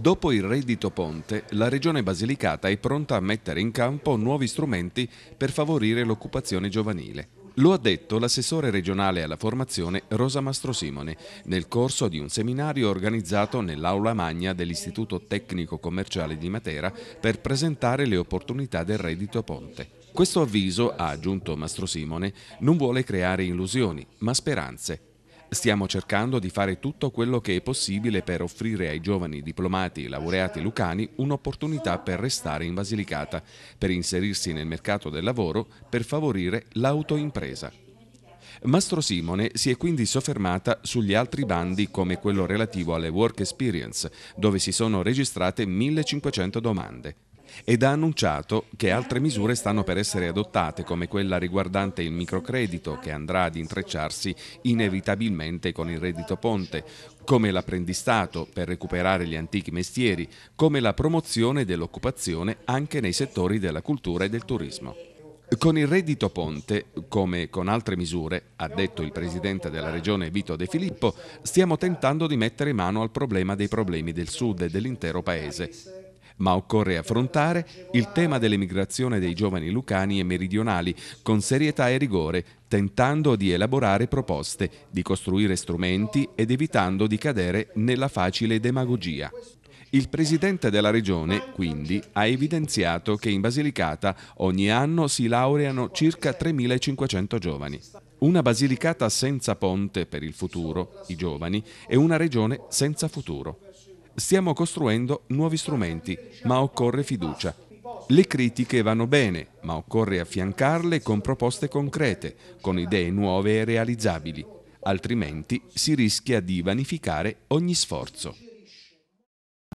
Dopo il reddito ponte, la Regione Basilicata è pronta a mettere in campo nuovi strumenti per favorire l'occupazione giovanile. Lo ha detto l'assessore regionale alla formazione Rosa Mastrosimone nel corso di un seminario organizzato nell'aula magna dell'Istituto Tecnico Commerciale di Matera per presentare le opportunità del reddito ponte. Questo avviso, ha aggiunto Mastrosimone, non vuole creare illusioni, ma speranze Stiamo cercando di fare tutto quello che è possibile per offrire ai giovani diplomati laureati lucani un'opportunità per restare in Basilicata, per inserirsi nel mercato del lavoro, per favorire l'autoimpresa. Mastro Simone si è quindi soffermata sugli altri bandi come quello relativo alle Work Experience, dove si sono registrate 1500 domande ed ha annunciato che altre misure stanno per essere adottate, come quella riguardante il microcredito, che andrà ad intrecciarsi inevitabilmente con il reddito ponte, come l'apprendistato per recuperare gli antichi mestieri, come la promozione dell'occupazione anche nei settori della cultura e del turismo. Con il reddito ponte, come con altre misure, ha detto il presidente della regione Vito De Filippo, stiamo tentando di mettere mano al problema dei problemi del sud e dell'intero paese ma occorre affrontare il tema dell'emigrazione dei giovani lucani e meridionali con serietà e rigore, tentando di elaborare proposte, di costruire strumenti ed evitando di cadere nella facile demagogia. Il presidente della regione, quindi, ha evidenziato che in Basilicata ogni anno si laureano circa 3.500 giovani. Una Basilicata senza ponte per il futuro, i giovani, e una regione senza futuro. Stiamo costruendo nuovi strumenti, ma occorre fiducia. Le critiche vanno bene, ma occorre affiancarle con proposte concrete, con idee nuove e realizzabili, altrimenti si rischia di vanificare ogni sforzo.